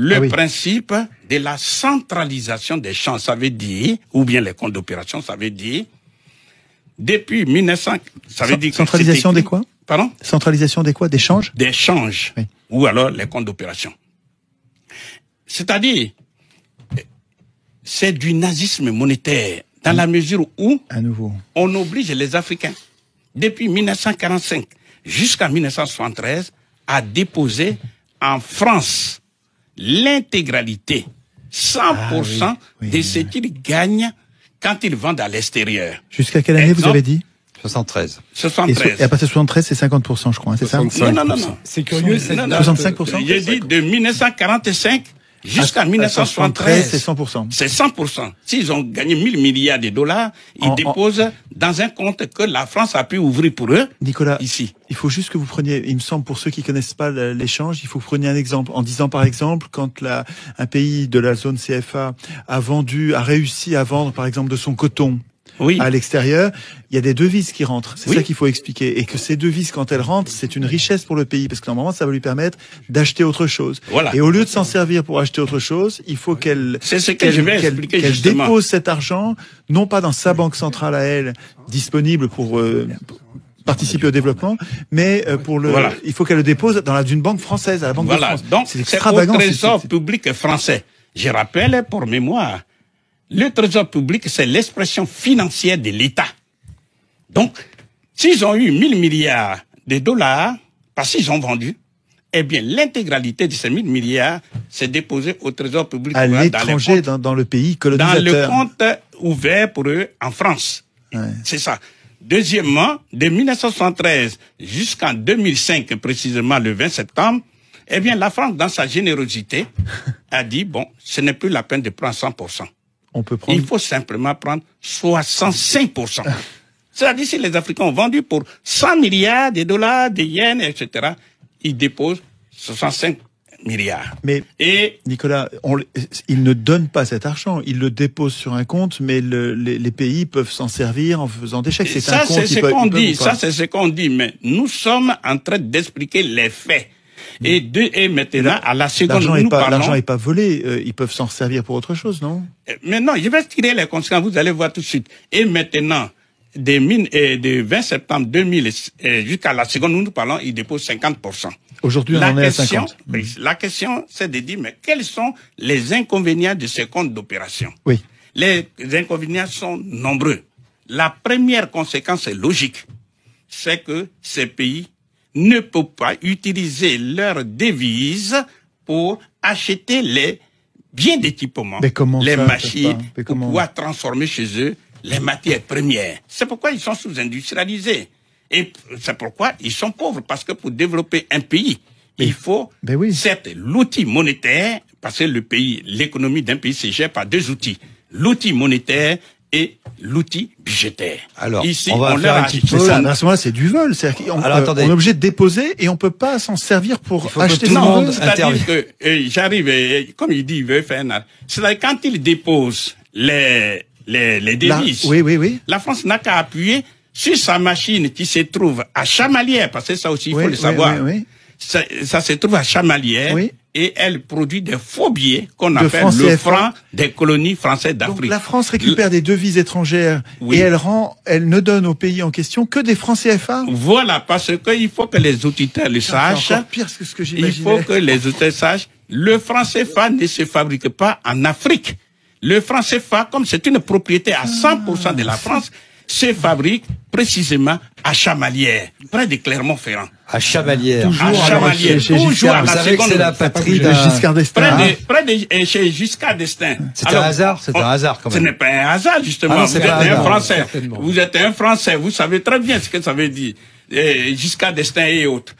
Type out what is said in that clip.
le ah principe de la centralisation des champs. Ça veut dire, ou bien les comptes d'opération, ça veut dire, depuis 1900, ça veut dire... Centralisation des quoi Pardon Centralisation des quoi Des changes Des changes. Ou alors les comptes d'opération. C'est-à-dire, c'est du nazisme monétaire, dans la mmh. mesure où à nouveau. on oblige les Africains, depuis 1945 jusqu'à 1973, à déposer en France l'intégralité, 100% ah de ce qu'ils gagnent quand ils vendent à l'extérieur. Jusqu'à quelle année vous avez dit 73. 73. Et, à partir 73, c'est 50%, je crois, hein, c'est ça Non, non, non. C'est curieux, c'est 65%. Euh, J'ai dit de 1945 Jusqu'en 1973, c'est 100%. C'est 100%. S'ils ont gagné 1000 milliards de dollars, ils déposent dans un compte que la France a pu ouvrir pour eux. Nicolas, ici. Il faut juste que vous preniez, il me semble, pour ceux qui connaissent pas l'échange, il faut que vous preniez un exemple. En disant, par exemple, quand un pays de la zone CFA a vendu, a réussi à vendre, par exemple, de son coton oui. à l'extérieur, il y a des devises qui rentrent. C'est ça qu'il faut expliquer. Et que ces devises, quand elles rentrent, c'est une richesse pour le pays, parce que normalement, ça va lui permettre d'acheter autre chose. Voilà. Et au lieu de s'en servir pour acheter autre chose, il faut qu'elle qu dépose cet argent, non pas dans sa banque centrale à elle, disponible pour... Euh, participer au développement, mais euh, pour le, il faut qu'elle le dépose dans la banque française, à la Banque de France. Donc, c'est au trésor public français. Je rappelle pour mémoire le trésor public, c'est l'expression financière de l'État. Donc, s'ils ont eu 1000 milliards de dollars, parce qu'ils ont vendu, eh bien, l'intégralité de ces 1000 milliards s'est déposée au trésor public. À l'étranger, dans, dans, le pays colonisateur. Dans le compte ouvert pour eux en France. C'est ça. Deuxièmement, de 1973 jusqu'en 2005, précisément le 20 septembre, eh bien, la France, dans sa générosité, a dit, bon, ce n'est plus la peine de prendre 100% peut prendre... Il faut simplement prendre 65%. C'est-à-dire si les Africains ont vendu pour 100 milliards de dollars, de yens, etc., ils déposent 65 milliards. Mais Nicolas, on, ils ne donnent pas cet argent, ils le déposent sur un compte, mais les, pays peuvent s'en servir en faisant des chèques. C'est ça, c'est ce qu'on dit. Ça, c'est ce qu'on dit. Mais nous sommes en train d'expliquer les faits. Mm. Et, deux et maintenant, à la seconde nous parlons... L'argent n'est pas volé, euh, ils peuvent s'en servir pour autre chose, non euh, Mais non, je vais tirer les conséquences, vous allez voir tout de suite. Et maintenant, des mines, et euh, de 20 septembre 2000 jusqu'à la seconde où nous parlons, ils déposent 50%. Aujourd'hui, on en est à 50. Mm. La question, c'est de dire, mais quels sont les inconvénients de ces comptes d'opération Oui. Les inconvénients sont nombreux. La première conséquence est logique, c'est que ces pays ne peut pas utiliser leur devise pour acheter les biens d'équipement, les machines, pour pouvoir transformer chez eux les matières premières. C'est pourquoi ils sont sous-industrialisés. Et c'est pourquoi ils sont pauvres, parce que pour développer un pays, il faut, l'outil monétaire, parce que le pays, l'économie d'un pays se gère par deux outils. L'outil monétaire et l'outil budgétaire. Alors, ici, on va on faire un petit Ça, à ce là c'est du vol. cest on, on est obligé de déposer et on peut pas s'en servir pour acheter que tout le monde. C'est-à-dire que j'arrive, comme il dit, il veut faire. C'est-à-dire quand il dépose les les, les devises, la, oui, oui, oui. la France n'a qu'à appuyer sur sa machine qui se trouve à Chamalières, parce que ça aussi il faut le savoir. Oui, oui, ça, ça, se trouve à Chamalières. Oui et elle produit des faux billets qu'on appelle le franc des colonies françaises d'Afrique. Donc la France récupère des devises étrangères et elle rend, elle ne donne au pays en question que des francs CFA. Voilà, parce qu'il faut que les auditeurs le sachent. pire que ce que Il faut que les auditeurs sachent, le franc CFA ne se fabrique pas en Afrique. Le franc CFA, comme c'est une propriété à 100% ah. de la France, se fabrique précisément à Chamalières, près de Clermont-Ferrand. À Chavalière. Toujours à Chavalière. Chez, toujours Vous savez que c'est la patrie de Giscard d'Estaing. Près de, hein près de chez Giscard d'Estaing. C'est un hasard, c'est un oh, hasard quand même. Ce n'est pas un hasard, justement. Ah vous êtes un, Français. Vous êtes un Français. Vous savez très bien ce que ça veut dire. Et Giscard d'Estaing et autres.